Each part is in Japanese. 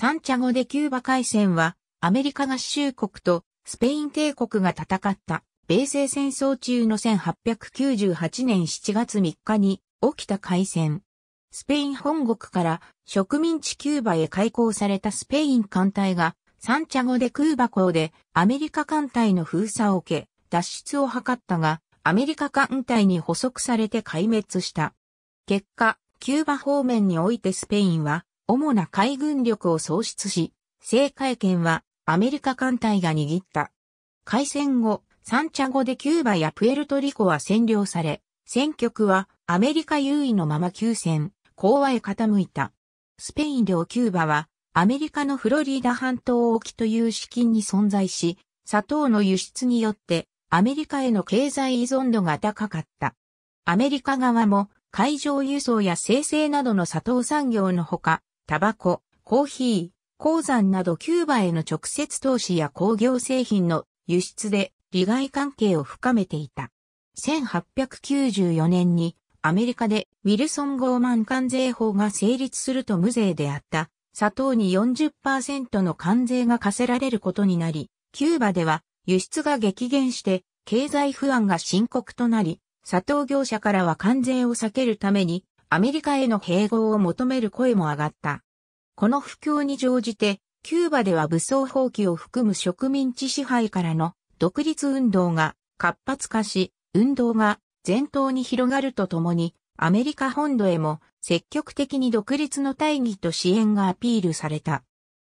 サンチャゴでキューバ海戦は、アメリカ合衆国とスペイン帝国が戦った米西戦争中の1898年7月3日に起きた海戦。スペイン本国から植民地キューバへ開港されたスペイン艦隊がサンチャゴでクーバ港でアメリカ艦隊の封鎖を受け脱出を図ったがアメリカ艦隊に捕捉されて壊滅した。結果、キューバ方面においてスペインは主な海軍力を創出し、制海権はアメリカ艦隊が握った。海戦後、サンチャゴでキューバやプエルトリコは占領され、戦局はアメリカ優位のまま休戦、講和へ傾いた。スペイン領キューバはアメリカのフロリーダ半島沖という資金に存在し、砂糖の輸出によってアメリカへの経済依存度が高かった。アメリカ側も海上輸送や生成などの砂糖産業のほか、タバコ、コーヒー、鉱山などキューバへの直接投資や工業製品の輸出で利害関係を深めていた。1894年にアメリカでウィルソン・ゴーマン関税法が成立すると無税であった砂糖に40%の関税が課せられることになり、キューバでは輸出が激減して経済不安が深刻となり、砂糖業者からは関税を避けるためにアメリカへの併合を求める声も上がった。この不況に乗じて、キューバでは武装蜂起を含む植民地支配からの独立運動が活発化し、運動が全島に広がるとともに、アメリカ本土へも積極的に独立の大義と支援がアピールされた。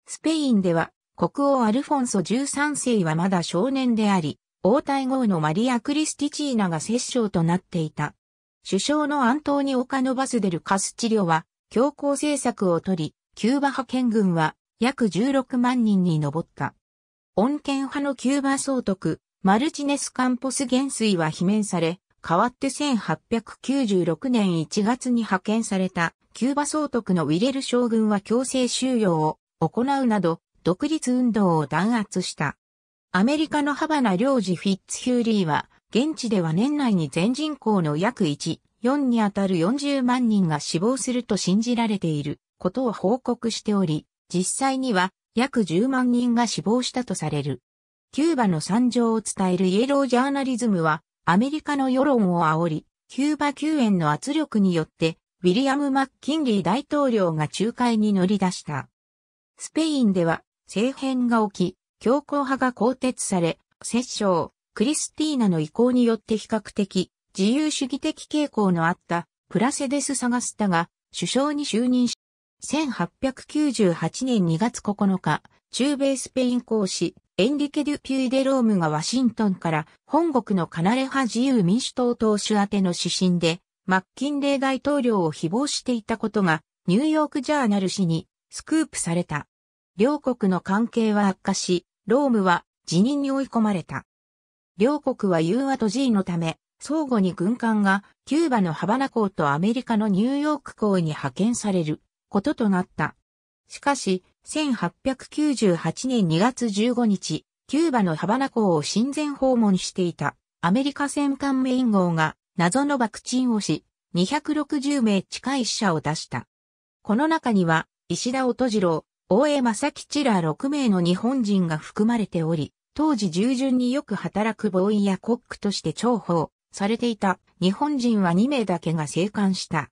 スペインでは国王アルフォンソ13世はまだ少年であり、王太后のマリア・クリスティチーナが摂政となっていた。首相のアントーニオカノバスデル・カスチリは、強硬政策をとり、キューバ派遣軍は約16万人に上った。穏健派のキューバ総督、マルチネス・カンポス元帥は罷免され、代わって1896年1月に派遣されたキューバ総督のウィレル将軍は強制収容を行うなど、独立運動を弾圧した。アメリカのハバナ領事フィッツヒューリーは、現地では年内に全人口の約1、4にあたる40万人が死亡すると信じられていることを報告しており、実際には約10万人が死亡したとされる。キューバの惨状を伝えるイエロージャーナリズムは、アメリカの世論を煽り、キューバ救援の圧力によって、ウィリアム・マッキンリー大統領が仲介に乗り出した。スペインでは、政変が起き、強硬派が更迭され、折衝、クリスティーナの意向によって比較的自由主義的傾向のあったプラセデス・サガスタが首相に就任し、1898年2月9日、中米スペイン公使、エンリケ・デュ・ピュイデロームがワシントンから本国のカナレ派自由民主党党首宛ての指針で、マッキンレー大統領を誹謗していたことが、ニューヨークジャーナル氏にスクープされた。両国の関係は悪化し、ロームは辞任に追い込まれた。両国は融和と G のため、相互に軍艦がキューバのハバナ港とアメリカのニューヨーク港に派遣されることとなった。しかし、1898年2月15日、キューバのハバナ港を親善訪問していたアメリカ戦艦メイン号が謎の爆沈をし、260名近い死者を出した。この中には、石田音次郎、大江正吉ら6名の日本人が含まれており、当時従順によく働くボーイやコックとして重宝されていた日本人は2名だけが生還した。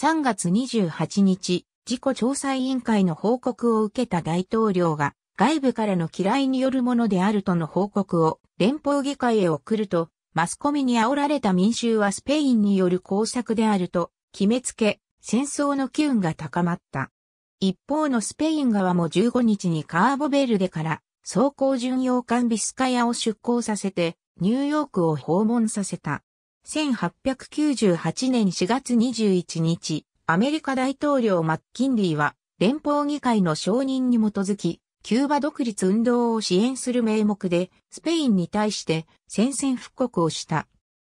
3月28日、事故調査委員会の報告を受けた大統領が外部からの嫌いによるものであるとの報告を連邦議会へ送ると、マスコミに煽られた民衆はスペインによる工作であると決めつけ、戦争の機運が高まった。一方のスペイン側も15日にカーボベルデから装甲巡洋艦ビスカヤを出港させて、ニューヨークを訪問させた。1898年4月21日、アメリカ大統領マッキンリーは、連邦議会の承認に基づき、キューバ独立運動を支援する名目で、スペインに対して宣戦布告をした。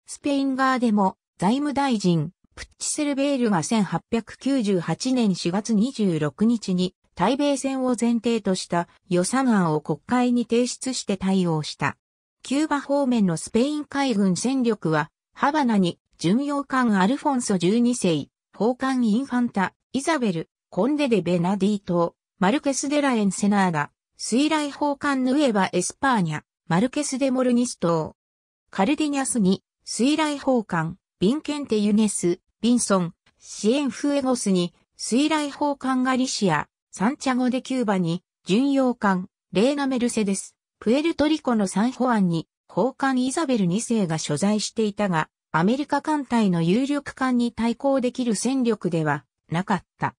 スペイン側でも、財務大臣、プッチセルベールが1898年4月26日に、対米戦を前提とした予算案を国会に提出して対応した。キューバ方面のスペイン海軍戦力は、ハバナに巡洋艦アルフォンソ12世、砲艦インファンタ、イザベル、コンデデ・ベナディ島、マルケス・デラ・エンセナーダ、水雷砲艦ヌエバ・エスパーニャ、マルケス・デ・モルニス島。カルディニャスに、水雷砲艦、ビンケンテ・ユネス、ビンソン、シエンフエゴスに、水雷砲艦ガリシア、サンチャゴでキューバに、巡洋艦、レーナ・メルセデス、プエルトリコのサンホアンに、砲艦イザベル2世が所在していたが、アメリカ艦隊の有力艦に対抗できる戦力ではなかった。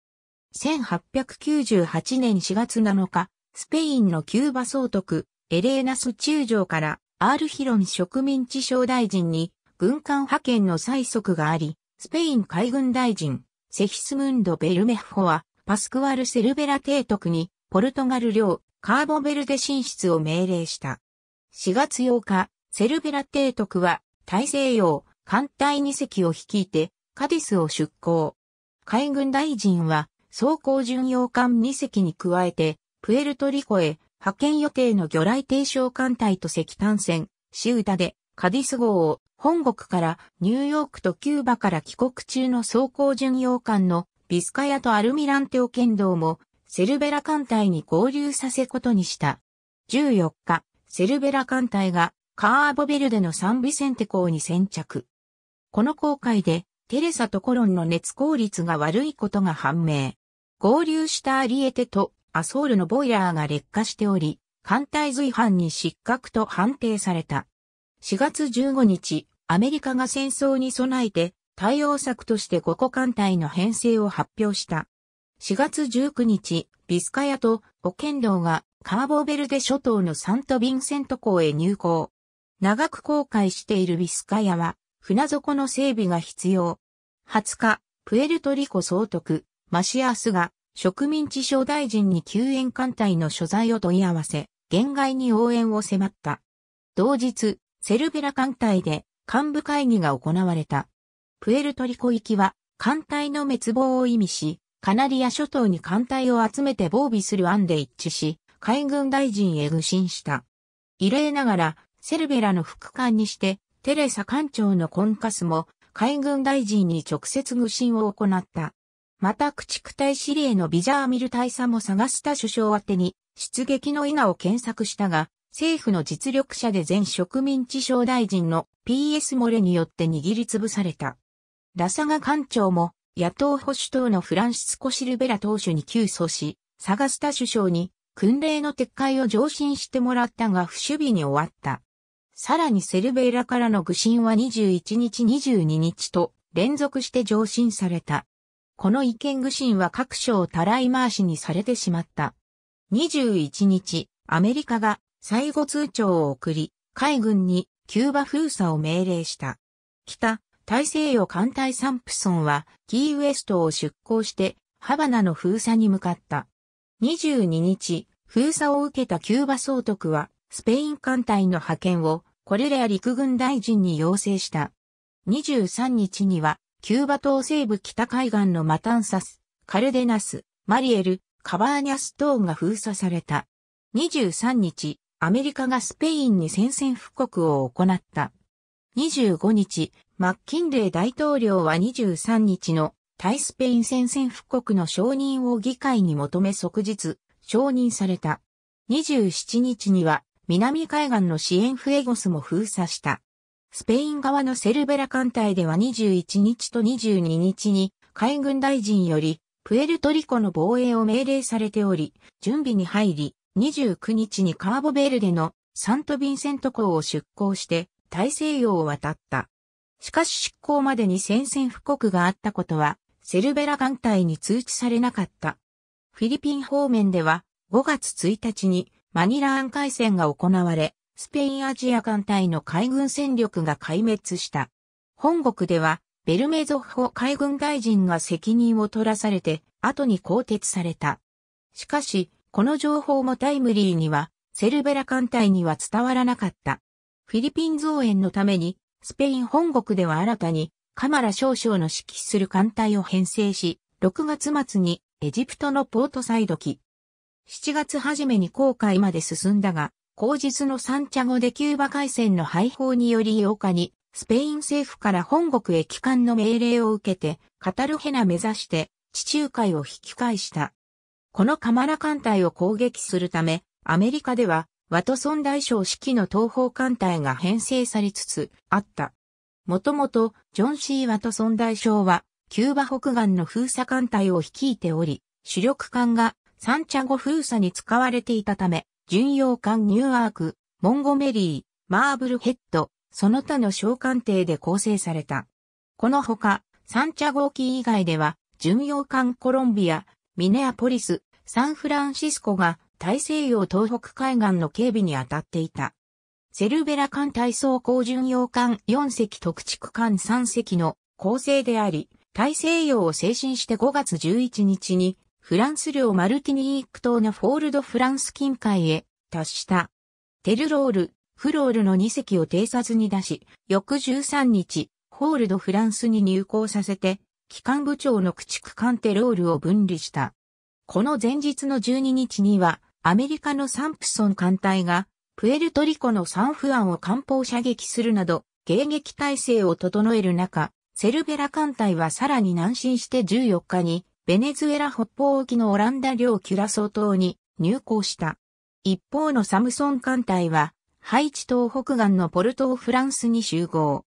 1898年4月7日、スペインのキューバ総督、エレーナス中将からアールヒロン植民地省大臣に軍艦派遣の催促があり、スペイン海軍大臣、セヒスムンド・ベルメッホはパスクワル・セルベラ提督に、ポルトガル領、カーボベルデ進出を命令した。4月8日、セルベラ提督は、大西洋、艦隊2隻を率いて、カディスを出港。海軍大臣は、装甲巡洋艦2隻に加えて、プエルトリコへ派遣予定の魚雷低床艦隊と石炭船、シウダで、カディス号を本国からニューヨークとキューバから帰国中の装甲巡洋艦のビスカヤとアルミランテオ剣道も、セルベラ艦隊に合流させことにした。14日、セルベラ艦隊がカーボベルデのサンビセンテ港に先着。この航海で、テレサとコロンの熱効率が悪いことが判明。合流したアリエテとアソールのボイラーが劣化しており、艦隊随伴に失格と判定された。4月15日、アメリカが戦争に備えて対応策として5個艦隊の編成を発表した。4月19日、ビスカヤと保健道がカーボベルデ諸島のサントビンセント港へ入港。長く航海しているビスカヤは船底の整備が必要。20日、プエルトリコ総督、マシアースが植民地省大臣に救援艦隊の所在を問い合わせ、限界に応援を迫った。同日、セルベラ艦隊で幹部会議が行われた。プエルトリコ行きは、艦隊の滅亡を意味し、カナリア諸島に艦隊を集めて防備する案で一致し、海軍大臣へ愚心した。異例ながら、セルベラの副官にして、テレサ艦長のコンカスも、海軍大臣に直接愚心を行った。また駆逐隊司令のビジャーミル大佐も探した首相宛てに、出撃の伊賀を検索したが、政府の実力者で前植民地省大臣の PS 漏れによって握りつぶされた。ラサガ艦長も野党保守党のフランシスコ・シルベラ党首に急訴し、サガスタ首相に訓令の撤回を上申してもらったが不守備に終わった。さらにセルベイラからの愚信は21日22日と連続して上申された。この意見愚信は各省たらい回しにされてしまった。21日、アメリカが最後通帳を送り、海軍にキューバ封鎖を命令した。北大西洋艦隊サンプソンはキーウエストを出港してハバナの封鎖に向かった。22日、封鎖を受けたキューバ総督はスペイン艦隊の派遣をコレレア陸軍大臣に要請した。23日にはキューバ島西部北海岸のマタンサス、カルデナス、マリエル、カバーニャス等が封鎖された。23日、アメリカがスペインに宣戦布告を行った。25日、マッキンレイ大統領は23日の対スペイン戦線復刻の承認を議会に求め即日承認された。27日には南海岸の支援フエゴスも封鎖した。スペイン側のセルベラ艦隊では21日と22日に海軍大臣よりプエルトリコの防衛を命令されており、準備に入り、29日にカーボベルデのサントビンセント港を出港して大西洋を渡った。しかし執行までに宣戦布告があったことは、セルベラ艦隊に通知されなかった。フィリピン方面では、5月1日にマニラ案海戦が行われ、スペインアジア艦隊の海軍戦力が壊滅した。本国では、ベルメゾホ海軍大臣が責任を取らされて、後に更迭された。しかし、この情報もタイムリーには、セルベラ艦隊には伝わらなかった。フィリピン増援のために、スペイン本国では新たにカマラ少将の指揮する艦隊を編成し、6月末にエジプトのポートサイド機。7月初めに航海まで進んだが、後日のサンチャゴでキューバ海戦の廃砲により8日に、スペイン政府から本国へ帰還の命令を受けて、カタルヘナ目指して地中海を引き返した。このカマラ艦隊を攻撃するため、アメリカではワトソン大将指揮の東方艦隊が編成されつつあった。もともと、ジョン・シー・ワトソン大将は、キューバ北岸の封鎖艦隊を率いており、主力艦がサンチャゴ封鎖に使われていたため、巡洋艦ニューアーク、モンゴメリー、マーブルヘッド、その他の小艦艇で構成された。このほか、サンチャゴ沖以外では、巡洋艦コロンビア、ミネアポリス、サンフランシスコが大西洋東北海岸の警備に当たっていた。セルベラ艦体装工巡洋艦4隻特築艦3隻の構成であり、大西洋を精神して5月11日に、フランス領マルティニーク島のフォールドフランス近海へ達した。テルロール、フロールの2隻を偵察に出し、翌13日、ホールドフランスに入港させて、機関部長の駆逐艦テロールを分離した。この前日の12日には、アメリカのサンプソン艦隊が、プエルトリコのサンフアンを艦砲射撃するなど、迎撃態勢を整える中、セルベラ艦隊はさらに南進して14日に、ベネズエラ北方沖のオランダ領キュラソー島に入港した。一方のサムソン艦隊は、ハイチ島北岸のポルトーフランスに集合。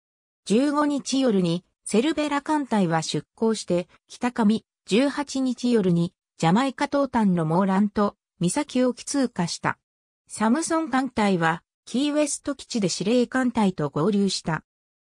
15日夜に、セルベラ艦隊は出港して、北上、18日夜に、ジャマイカ東端のモーラント、岬沖通過した。サムソン艦隊は、キーウェスト基地で司令艦隊と合流した。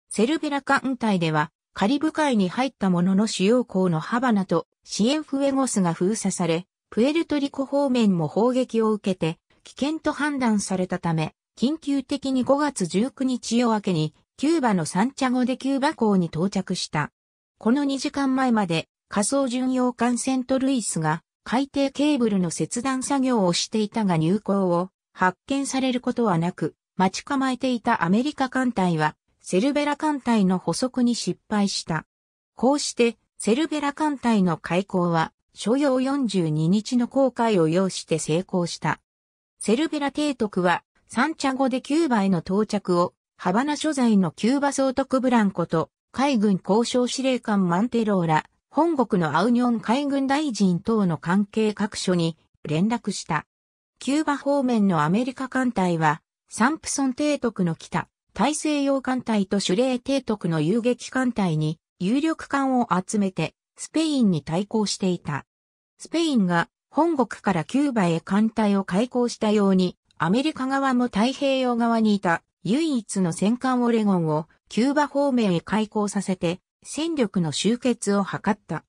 セルベラ艦隊では、カリブ海に入ったものの主要港のハバナとシエンフエゴスが封鎖され、プエルトリコ方面も砲撃を受けて、危険と判断されたため、緊急的に5月19日夜明けに、キューバのサンチャゴでキューバ港に到着した。この2時間前まで、仮想巡洋艦セントルイスが海底ケーブルの切断作業をしていたが入港を発見されることはなく、待ち構えていたアメリカ艦隊は、セルベラ艦隊の捕捉に失敗した。こうして、セルベラ艦隊の開港は、所要42日の航海を要して成功した。セルベラ提督は、サンチャゴでキューバへの到着を、ハバナ所在のキューバ総督ブランコと、海軍交渉司令官マンテローラ、本国のアウニョン海軍大臣等の関係各所に連絡した。キューバ方面のアメリカ艦隊は、サンプソン提督の北、大西洋艦隊とシュレー提督の遊撃艦隊に有力艦を集めて、スペインに対抗していた。スペインが本国からキューバへ艦隊を開港したように、アメリカ側も太平洋側にいた唯一の戦艦オレゴンをキューバ方面へ開港させて、戦力の集結を図った。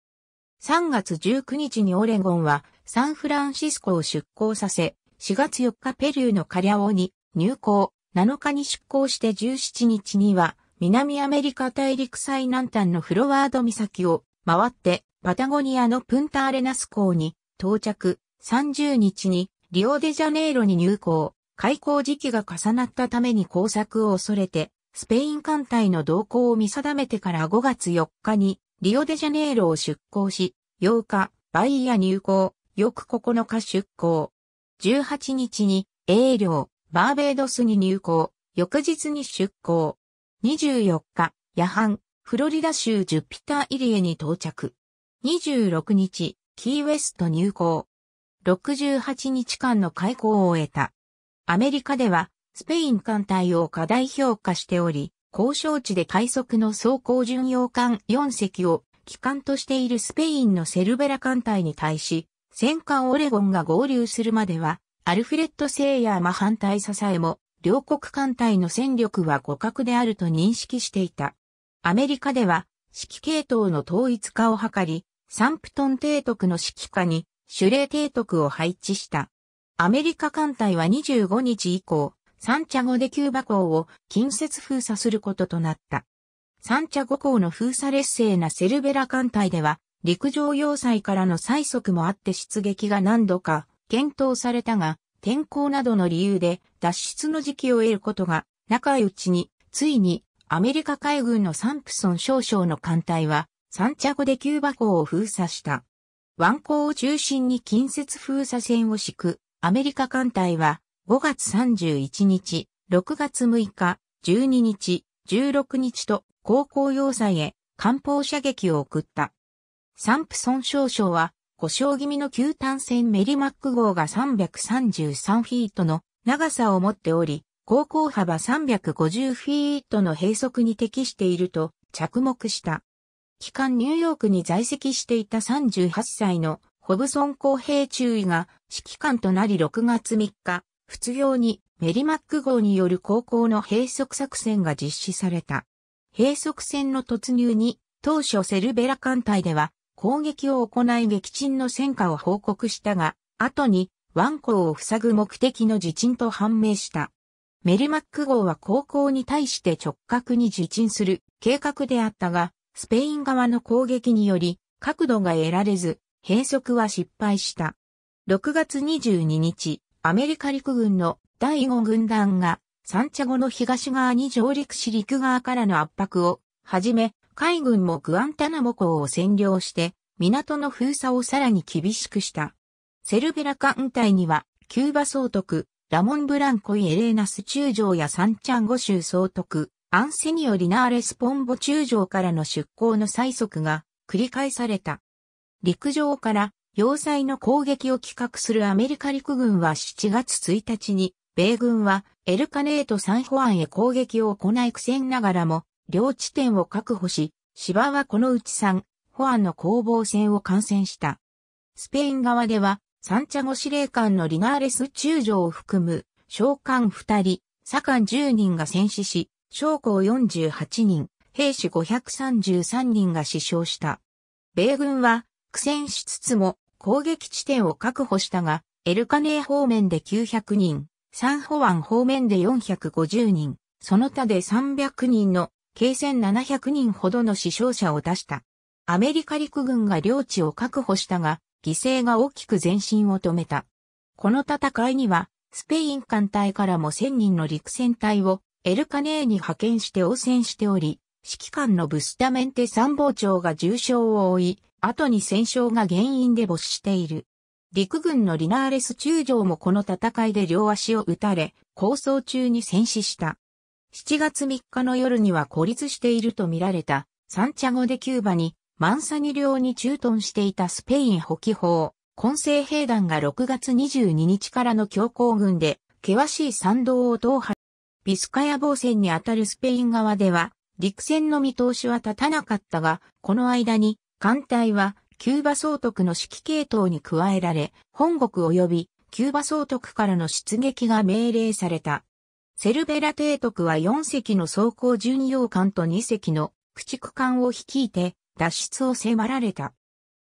3月19日にオレゴンはサンフランシスコを出港させ、4月4日ペルーのカリャオに入港、7日に出港して17日には南アメリカ大陸最南端のフロワード岬を回ってパタゴニアのプンターレナス港に到着、30日にリオデジャネイロに入港、開港時期が重なったために工作を恐れてスペイン艦隊の動向を見定めてから5月4日にリオデジャネイロを出港し、8日、バイヤ入港、翌9日出港。18日に、英領、バーベードスに入港、翌日に出港。24日、夜半、フロリダ州ジュピターイリエに到着。26日、キーウェスト入港。68日間の開港を終えた。アメリカでは、スペイン艦隊を過大評価しており、交渉地で快速の走行巡洋艦4隻を機関としているスペインのセルベラ艦隊に対し、戦艦オレゴンが合流するまでは、アルフレッド・セイヤーマ反対支えも、両国艦隊の戦力は互角であると認識していた。アメリカでは、指揮系統の統一化を図り、サンプトン提督の指揮下に、主ー提督を配置した。アメリカ艦隊は25日以降、サンチャゴ・デキューバ港を近接封鎖することとなった。サンチャゴ港の封鎖劣勢なセルベラ艦隊では、陸上要塞からの催促もあって出撃が何度か検討されたが、天候などの理由で脱出の時期を得ることが仲いうちに、ついにアメリカ海軍のサンプソン少将の艦隊は、サンチャゴ・デキューバ港を封鎖した。湾港を中心に近接封鎖線を敷くアメリカ艦隊は5月31日、6月6日、12日、16日と高校要塞へ艦砲射撃を送った。サンプソン少将は故障気味の旧単線メリマック号が333フィートの長さを持っており、高校幅350フィートの閉塞に適していると着目した。期間ニューヨークに在籍していた38歳のホブソン公平注意が指揮官となり6月3日、仏業にメリマック号による高校の閉塞作戦が実施された。閉塞戦の突入に、当初セルベラ艦隊では攻撃を行い撃沈の戦果を報告したが、後に湾港を塞ぐ目的の自沈と判明した。メリマック号は航行に対して直角に自沈する計画であったが、スペイン側の攻撃により角度が得られず、閉塞は失敗した。6月22日、アメリカ陸軍の第5軍団が、サンチャゴの東側に上陸し陸側からの圧迫を、はじめ、海軍もグアンタナモ港を占領して、港の封鎖をさらに厳しくした。セルベラ艦隊には、キューバ総督、ラモン・ブランコイ・エレーナス中将やサンチャンゴ州総督、アンセニオ・リナーレス・ポンボ中将からの出港の催促が繰り返された。陸上から要塞の攻撃を企画するアメリカ陸軍は7月1日に、米軍はエルカネート・サンホアンへ攻撃を行い苦戦ながらも、両地点を確保し、芝はこのうち3、ホアンの攻防戦を観戦した。スペイン側では、サンチャゴ司令官のリナーレス中将を含む、将官2人、左官10人が戦死し、将校48人、兵士533人が死傷した。米軍は苦戦しつつも攻撃地点を確保したが、エルカネー方面で900人、サンホワン方面で450人、その他で300人の計1 700人ほどの死傷者を出した。アメリカ陸軍が領地を確保したが、犠牲が大きく前進を止めた。この戦いには、スペイン艦隊からも1000人の陸戦隊をエルカネーに派遣して応戦しており、指揮官のブスタメンテ参謀長が重傷を負い、後に戦勝が原因で没している。陸軍のリナーレス中将もこの戦いで両足を撃たれ、構想中に戦死した。7月3日の夜には孤立していると見られた、サンチャゴでキューバに、マンサニ領に駐屯していたスペイン補給法、混成兵団が6月22日からの強行軍で、険しい山道を踏破。ビスカヤ防戦にあたるスペイン側では、陸戦の見通しは立たなかったが、この間に艦隊は、キューバ総督の指揮系統に加えられ、本国及びキューバ総督からの出撃が命令された。セルベラ提督は4隻の装甲巡洋艦と2隻の駆逐艦を率いて脱出を迫られた。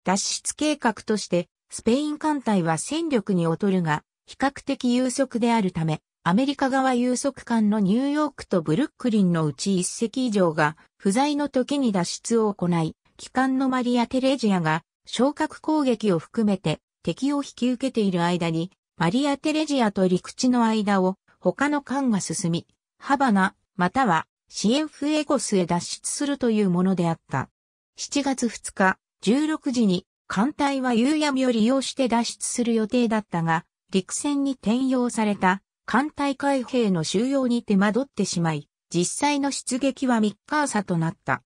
脱出計画として、スペイン艦隊は戦力に劣るが、比較的有速であるため、アメリカ側有速艦のニューヨークとブルックリンのうち1隻以上が不在の時に脱出を行い、機関のマリア・テレジアが、昇格攻撃を含めて敵を引き受けている間に、マリア・テレジアと陸地の間を他の艦が進み、ハバナ、またはシエフエゴスへ脱出するというものであった。7月2日、16時に艦隊は夕闇を利用して脱出する予定だったが、陸戦に転用された艦隊海兵の収容に手間取ってしまい、実際の出撃は3日朝となった。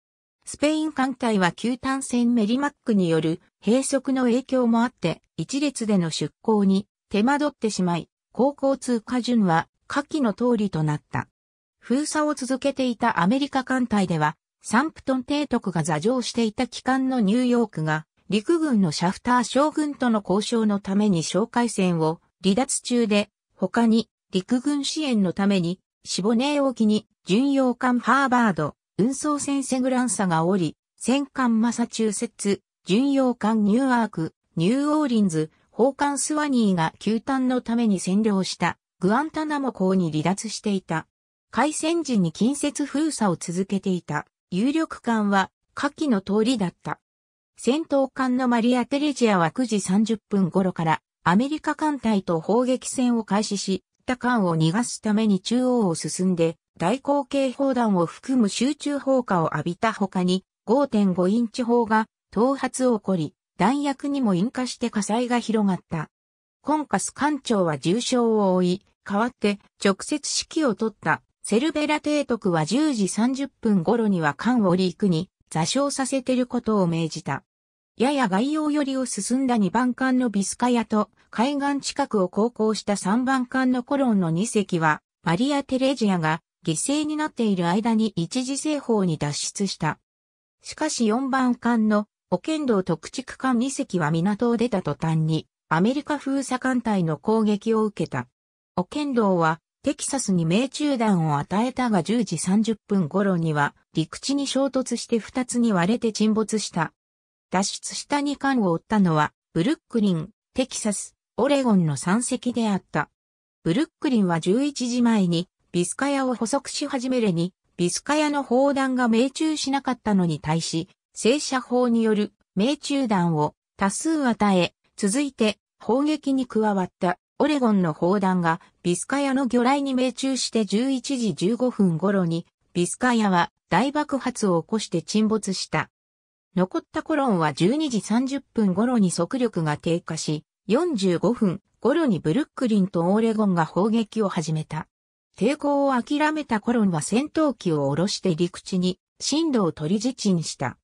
スペイン艦隊は旧単線メリマックによる閉塞の影響もあって、一列での出港に手間取ってしまい、航行通過順は下記の通りとなった。封鎖を続けていたアメリカ艦隊では、サンプトン提督が座上していた機関のニューヨークが、陸軍のシャフター将軍との交渉のために哨戒船を離脱中で、他に陸軍支援のために、シボネー沖に巡洋艦ハーバード、運送船セグランサが降り、戦艦マサチューセッツ、巡洋艦ニューアーク、ニューオーリンズ、砲艦スワニーが球団のために占領したグアンタナモ港に離脱していた。海戦時に近接封鎖を続けていた有力艦は下記の通りだった。戦闘艦のマリア・テレジアは9時30分頃からアメリカ艦隊と砲撃戦を開始し、他艦を逃がすために中央を進んで大口径砲弾を含む集中砲火を浴びた他に、5.5インチ砲が頭髪を起こり、弾薬にも引火して火災が広がった。コンカス艦長は重傷を負い、代わって直接指揮を取ったセルベラ提督は10時30分頃には艦をリークに座礁させてることを命じた。やや概要寄りを進んだ2番艦のビスカヤと海岸近くを航行した3番艦のコロンの2隻はマリア・テレジアが犠牲になっている間に一時西方に脱出した。しかし4番艦の保健道特築艦2隻は港を出た途端にアメリカ封鎖艦隊の攻撃を受けた。保健道はテキサスに命中弾を与えたが10時30分頃には陸地に衝突して2つに割れて沈没した。脱出した2艦を追ったのはブルックリン、テキサス、オレゴンの3隻であった。ブルックリンは11時前にビスカヤを捕捉し始めれに、ビスカヤの砲弾が命中しなかったのに対し、正射砲による命中弾を多数与え、続いて砲撃に加わったオレゴンの砲弾がビスカヤの魚雷に命中して11時15分頃にビスカヤは大爆発を起こして沈没した。残ったコロンは12時30分頃に速力が低下し、45分頃にブルックリンとオレゴンが砲撃を始めた。抵抗を諦めたコロンは戦闘機を下ろして陸地に、進路を取り自沈した。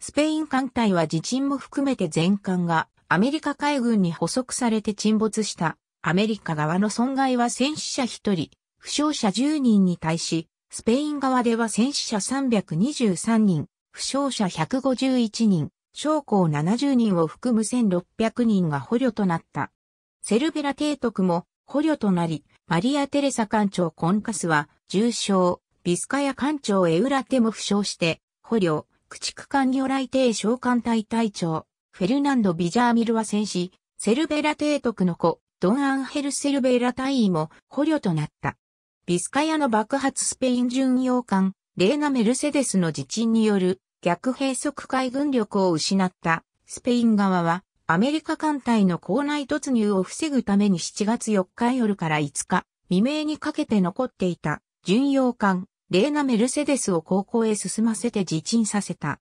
スペイン艦隊は自沈も含めて全艦がアメリカ海軍に捕捉されて沈没した。アメリカ側の損害は戦死者1人、負傷者10人に対し、スペイン側では戦死者323人、負傷者151人、将校70人を含む1600人が捕虜となった。セルベラ提督も捕虜となり、マリア・テレサ艦長コンカスは、重傷、ビスカヤ艦長エウラテも負傷して、捕虜、駆逐艦魚雷艇召艦隊隊長、フェルナンド・ビジャーミルは戦死、セルベラ提督の子、ドン・アンヘル・セルベラ隊員も捕虜となった。ビスカヤの爆発スペイン巡洋艦、レーナ・メルセデスの自沈による逆閉塞海軍力を失ったスペイン側はアメリカ艦隊の港内突入を防ぐために7月4日夜から5日未明にかけて残っていた巡洋艦レーナ・メルセデスを航行へ進ませて自沈させた。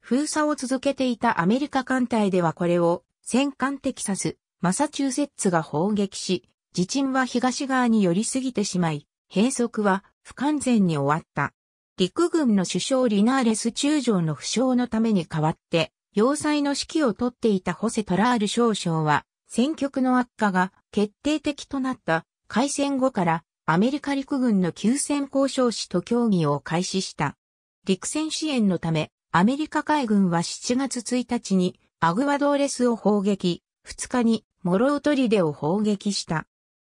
封鎖を続けていたアメリカ艦隊ではこれを戦艦テキサス、マサチューセッツが砲撃し、自沈は東側に寄りすぎてしまい、閉塞は不完全に終わった。陸軍の首相リナーレス中将の負傷のために代わって、要塞の指揮をとっていたホセ・トラール少将は、戦局の悪化が決定的となった開戦後からアメリカ陸軍の休戦交渉士と協議を開始した。陸戦支援のため、アメリカ海軍は7月1日にアグワドーレスを砲撃、2日にモロートリデを砲撃した。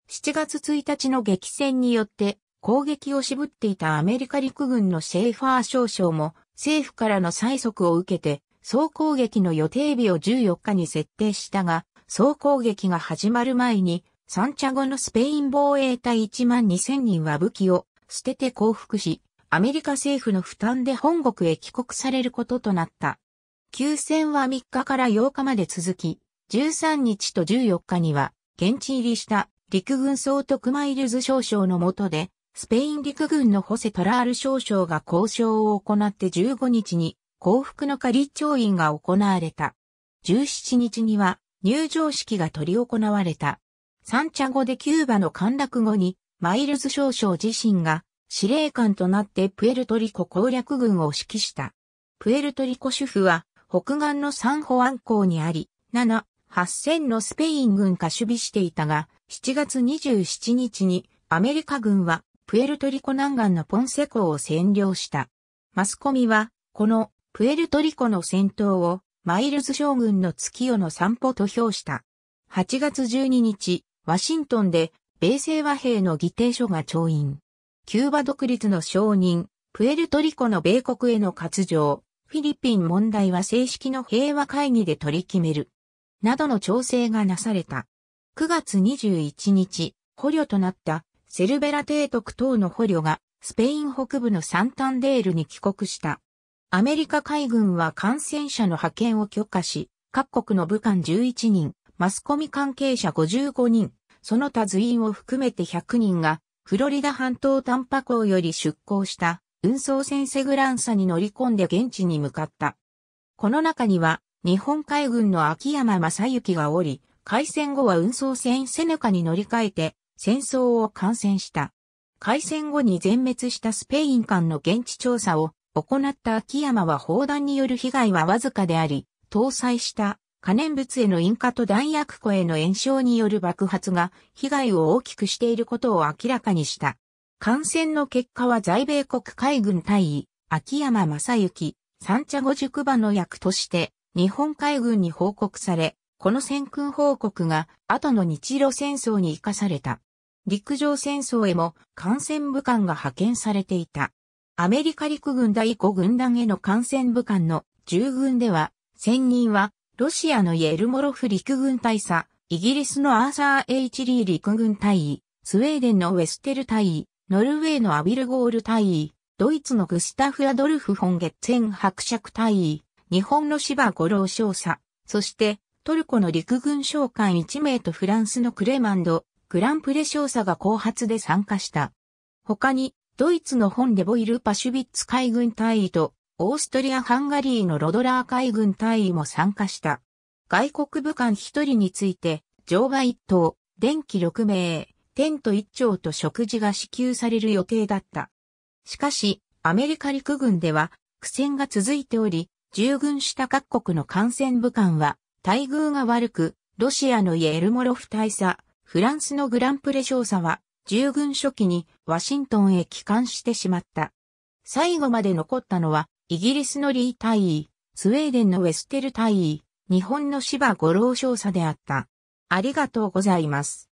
7月1日の激戦によって攻撃を渋っていたアメリカ陸軍のシェイファー少将も政府からの催促を受けて総攻撃の予定日を14日に設定したが、総攻撃が始まる前に、サンチャゴのスペイン防衛隊1万2000人は武器を捨てて降伏し、アメリカ政府の負担で本国へ帰国されることとなった。休戦は3日から8日まで続き、13日と14日には、現地入りした陸軍総督マイルズ少将の下で、スペイン陸軍のホセ・トラール少将が交渉を行って15日に幸福の仮調印が行われた。17日には入場式が取り行われた。サンチャゴでキューバの陥落後にマイルズ少将自身が司令官となってプエルトリコ攻略軍を指揮した。プエルトリコ主婦は北岸のサンホアン港にあり、7、8000のスペイン軍が守備していたが、7月27日にアメリカ軍はプエルトリコ南岸のポンセ港を占領した。マスコミは、このプエルトリコの戦闘をマイルズ将軍の月夜の散歩と評した。8月12日、ワシントンで米西和平の議定書が調印。キューバ独立の承認、プエルトリコの米国への割譲、フィリピン問題は正式の平和会議で取り決める。などの調整がなされた。9月21日、捕虜となったセルベラ提督等の捕虜がスペイン北部のサンタンデールに帰国した。アメリカ海軍は感染者の派遣を許可し、各国の武官11人、マスコミ関係者55人、その他随員を含めて100人が、フロリダ半島タンパ港より出港した運送船セグランサに乗り込んで現地に向かった。この中には、日本海軍の秋山正幸がおり、海戦後は運送船セネカに乗り換えて、戦争を観戦した。海戦後に全滅したスペイン艦の現地調査を行った秋山は砲弾による被害はわずかであり、搭載した可燃物への引火と弾薬庫への炎症による爆発が被害を大きくしていることを明らかにした。感染の結果は在米国海軍大尉、秋山正幸、三茶五塾場の役として日本海軍に報告され、この戦訓報告が後の日露戦争に生かされた。陸上戦争へも感染武官が派遣されていた。アメリカ陸軍第5軍団への艦船部官の従軍では、専任は、ロシアのイエルモロフ陸軍大佐、イギリスのアーサー・エイチリー陸軍大尉、スウェーデンのウェステル大尉、ノルウェーのアビルゴール大尉、ドイツのグスタフ・アドルフ・フォン・ゲッツェン伯爵大尉、日本の芝五郎少佐、そしてトルコの陸軍将官1名とフランスのクレマンド、グランプレ少佐が後発で参加した。他にドイツの本レボイル・パシュビッツ海軍隊員と、オーストリア・ハンガリーのロドラー海軍隊員も参加した。外国武官一人について、乗馬一頭、電気6名、テント一丁と食事が支給される予定だった。しかし、アメリカ陸軍では苦戦が続いており、従軍した各国の艦船武官は待遇が悪く、ロシアのイエルモロフ大佐、フランスのグランプレ少佐は従軍初期にワシントンへ帰還してしまった。最後まで残ったのは、イギリスのリー大尉、スウェーデンのウェステル大尉、日本の芝五郎少佐であった。ありがとうございます。